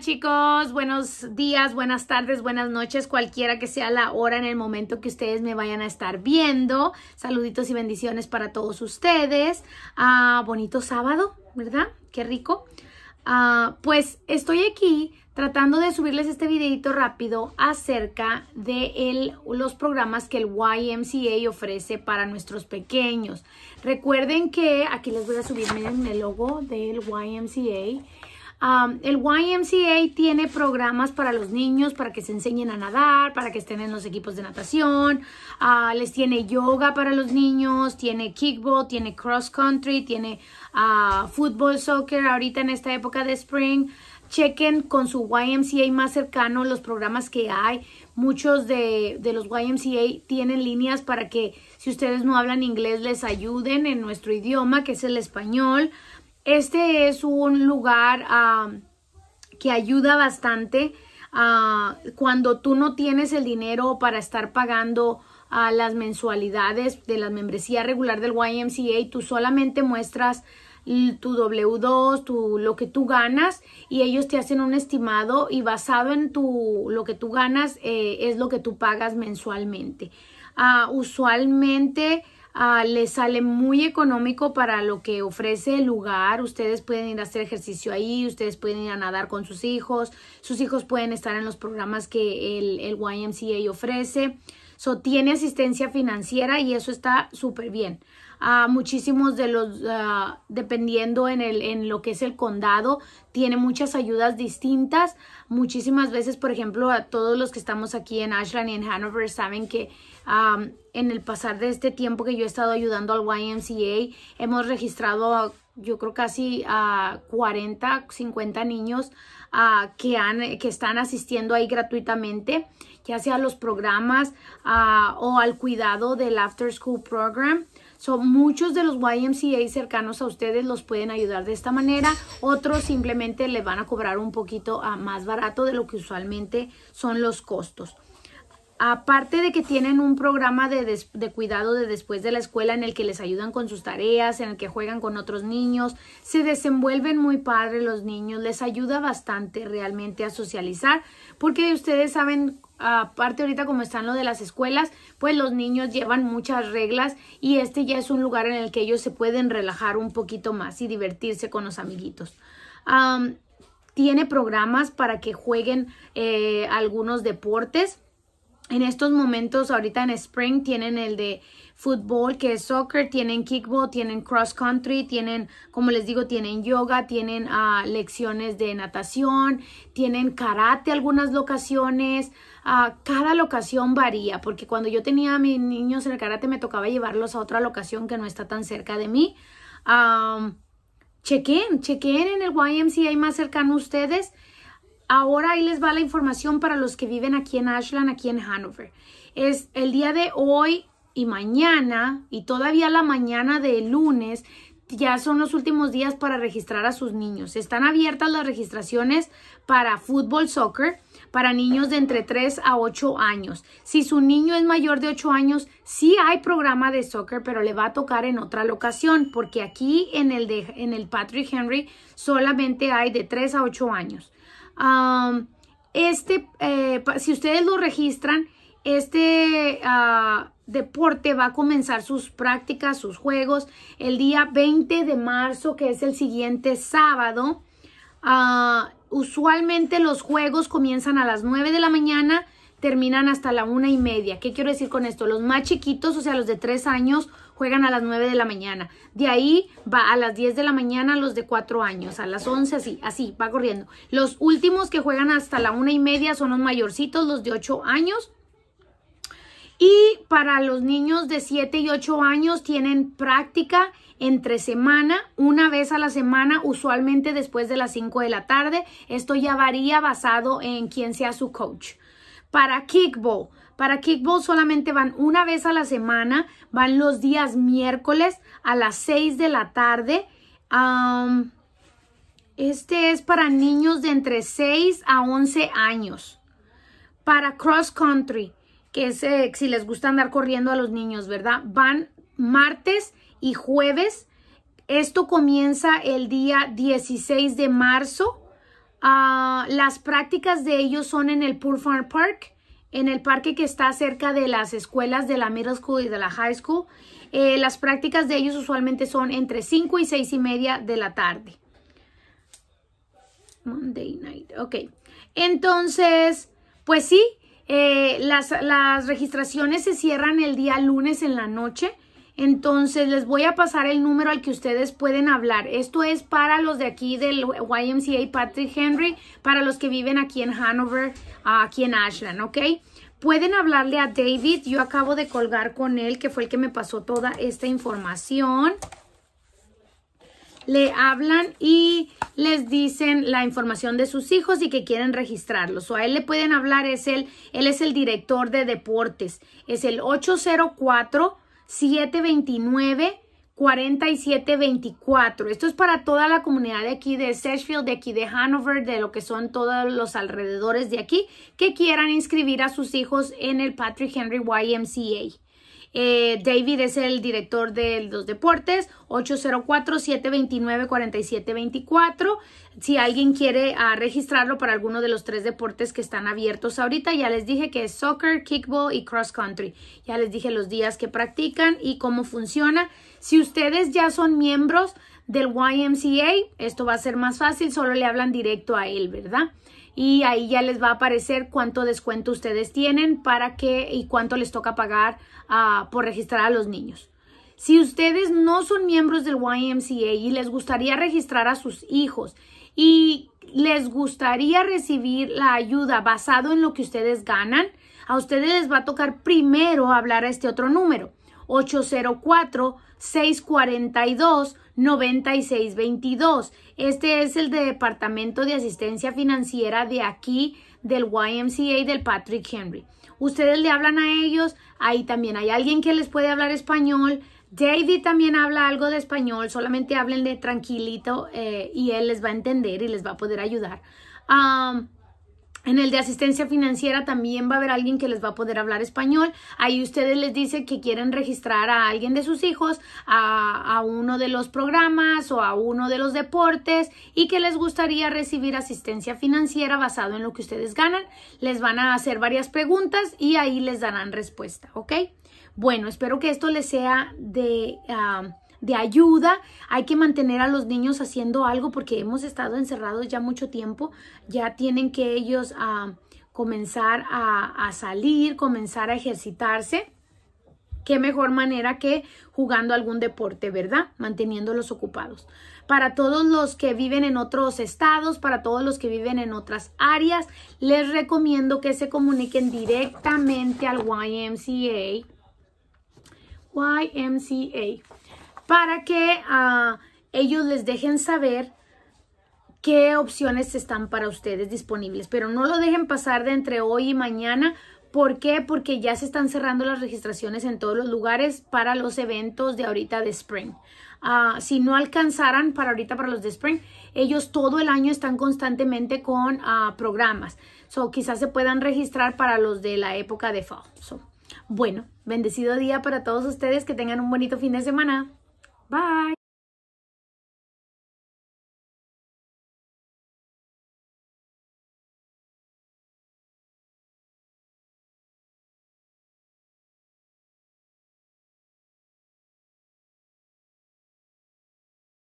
chicos, buenos días, buenas tardes, buenas noches, cualquiera que sea la hora en el momento que ustedes me vayan a estar viendo. Saluditos y bendiciones para todos ustedes. Ah, bonito sábado, ¿verdad? Qué rico. Ah, pues estoy aquí tratando de subirles este videito rápido acerca de los programas que el YMCA ofrece para nuestros pequeños. Recuerden que aquí les voy a subir el logo del YMCA el YMCA tiene programas para los niños, para que se enseñen a nadar, para que estén en los equipos de natación. Ah, les tiene yoga para los niños, tiene kickball, tiene cross country, tiene ah, fútbol, soccer, ahorita en esta época de spring. Chequen con su YMCA más cercano los programas que hay. Muchos de los YMCA tienen líneas para que si ustedes no hablan inglés les ayuden en nuestro idioma, que es el español. Este es un lugar que ayuda bastante ah, cuando tú no tienes el dinero para estar pagando a ah, las mensualidades de la membresía regular del YMCA, tú solamente muestras tu W2, tu, lo que tú ganas y ellos te hacen un estimado y basado en tu, lo que tú ganas eh, es lo que tú pagas mensualmente. Ah, usualmente Uh, les sale muy económico para lo que ofrece el lugar. Ustedes pueden ir a hacer ejercicio ahí, ustedes pueden ir a nadar con sus hijos, sus hijos pueden estar en los programas que el, YMCA ofrece. So, tiene asistencia financiera y eso está súper bien muchísimos de los, ah, dependiendo en, el, lo que es el condado, tiene muchas ayudas distintas. Muchísimas veces, por ejemplo, a todos los que estamos aquí en Ashland y en Hanover saben que en el pasar de este tiempo que yo he estado ayudando al YMCA, hemos registrado, yo creo, casi a 40, 50 niños ah, que, que están asistiendo ahí gratuitamente, ya sea los programas ah, o al cuidado del After School Program muchos de los YMCA cercanos a ustedes los pueden ayudar de esta manera. Otros simplemente les van a cobrar un poquito a ah, más barato de lo que usualmente son los costos aparte de que tienen un programa de, de, cuidado de después de la escuela en el que les ayudan con sus tareas, en el que juegan con otros niños, se desenvuelven muy padre los niños, les ayuda bastante realmente a socializar, porque ustedes saben aparte ahorita como están lo de las escuelas, pues los niños llevan muchas reglas y este ya es un lugar en el que ellos se pueden relajar un poquito más y divertirse con los amiguitos. tiene programas para que jueguen eh, algunos deportes. En estos momentos, ahorita en Spring, tienen el de fútbol, que es soccer, tienen kickball, tienen cross country, tienen, como les digo, tienen yoga, tienen ah, lecciones de natación, tienen karate algunas locaciones, cada locación varía, porque cuando yo tenía a mis niños en el karate me tocaba llevarlos a otra locación que no está tan cerca de mí. chequen, chequen en el YMCA más cercano a ustedes. Ahora ahí les va la información para los que viven aquí en Ashland, aquí en Hanover. Es el día de hoy y mañana y todavía la mañana de lunes ya son los últimos días para registrar a sus niños. Están abiertas las registraciones para fútbol, soccer, para niños de entre 3 a 8 años. Si su niño es mayor de 8 años, sí hay programa de soccer, pero le va a tocar en otra locación, porque aquí en el, de, en el Patrick Henry solamente hay de 3 a 8 años. este, eh, si ustedes lo registran, este ah, deporte va a comenzar sus prácticas, sus juegos, el día 20 de marzo, que es el siguiente sábado. Ah, usualmente los juegos comienzan a las 9 de la mañana, terminan hasta la una y media. ¿Qué quiero decir con esto? Los más chiquitos, o sea, los de 3 años, juegan a las 9 de la mañana. De ahí va a las 10 de la mañana los de 4 años, a las 11 así, así, va corriendo. Los últimos que juegan hasta la 1 y media son los mayorcitos, los de 8 años y para los niños de 7 y 8 años tienen práctica entre semana, una vez a la semana, usualmente después de las 5 de la tarde. Esto ya varía basado en quién sea su coach. Para kickball, para kickball solamente van una vez a la semana, van los días miércoles a las 6 de la tarde. este es para niños de entre 6 a 11 años. Para cross country, que es eh, si les gusta andar corriendo a los niños, ¿verdad? Van martes y jueves. Esto comienza el día 16 de marzo. Ah, las prácticas de ellos son en el Poor Farm Park, en el parque que está cerca de las escuelas de la middle school y de la high school. Eh, las prácticas de ellos usualmente son entre 5 y 6 y media de la tarde. Monday night, ok. Entonces, pues sí, eh, las, las registraciones se cierran el día lunes en la noche. Entonces les voy a pasar el número al que ustedes pueden hablar. Esto es para los de aquí del YMCA Patrick Henry, para los que viven aquí en Hanover, aquí en Ashland, ¿ok? Pueden hablarle a David. Yo acabo de colgar con él, que fue el que me pasó toda esta información le hablan y les dicen la información de sus hijos y que quieren registrarlos. O a él le pueden hablar, es él, él es el director de deportes. Es el 804 729 4724. Esto es para toda la comunidad de aquí de Sedgefield, de aquí de Hanover, de lo que son todos los alrededores de aquí que quieran inscribir a sus hijos en el Patrick Henry YMCA. Eh, David es el director de los deportes, 804-729-4724. Si alguien quiere ah, registrarlo para alguno de los tres deportes que están abiertos ahorita, ya les dije que es soccer, kickball y cross country. Ya les dije los días que practican y cómo funciona. Si ustedes ya son miembros del YMCA, esto va a ser más fácil, solo le hablan directo a él, ¿verdad? y ahí ya les va a aparecer cuánto descuento ustedes tienen para que y cuánto les toca pagar ah, por registrar a los niños. Si ustedes no son miembros del YMCA y les gustaría registrar a sus hijos y les gustaría recibir la ayuda basado en lo que ustedes ganan, a ustedes les va a tocar primero hablar a este otro número. 804-642-9622. Este es el de Departamento de Asistencia Financiera de aquí, del YMCA del Patrick Henry. Ustedes le hablan a ellos, ahí también hay alguien que les puede hablar español. David también habla algo de español, solamente háblenle tranquilito eh, y él les va a entender y les va a poder ayudar. En el de asistencia financiera también va a haber alguien que les va a poder hablar español. Ahí ustedes les dicen que quieren registrar a alguien de sus hijos a, uno de los programas o a uno de los deportes y que les gustaría recibir asistencia financiera basado en lo que ustedes ganan. Les van a hacer varias preguntas y ahí les darán respuesta, ¿ok? Bueno, espero que esto les sea de... Ah, de ayuda, hay que mantener a los niños haciendo algo porque hemos estado encerrados ya mucho tiempo, ya tienen que ellos ah, comenzar a, salir, comenzar a ejercitarse qué mejor manera que jugando algún deporte, ¿verdad? Manteniéndolos ocupados. Para todos los que viven en otros estados, para todos los que viven en otras áreas, les recomiendo que se comuniquen directamente al YMCA. YMCA para que ah, ellos les dejen saber qué opciones están para ustedes disponibles. Pero no lo dejen pasar de entre hoy y mañana. ¿Por qué? Porque ya se están cerrando las registraciones en todos los lugares para los eventos de ahorita de Spring. Ah, si no alcanzaran para ahorita para los de Spring, ellos todo el año están constantemente con ah, programas. So, quizás se puedan registrar para los de la época de fall. bueno, bendecido día para todos ustedes. Que tengan un bonito fin de semana. Bye.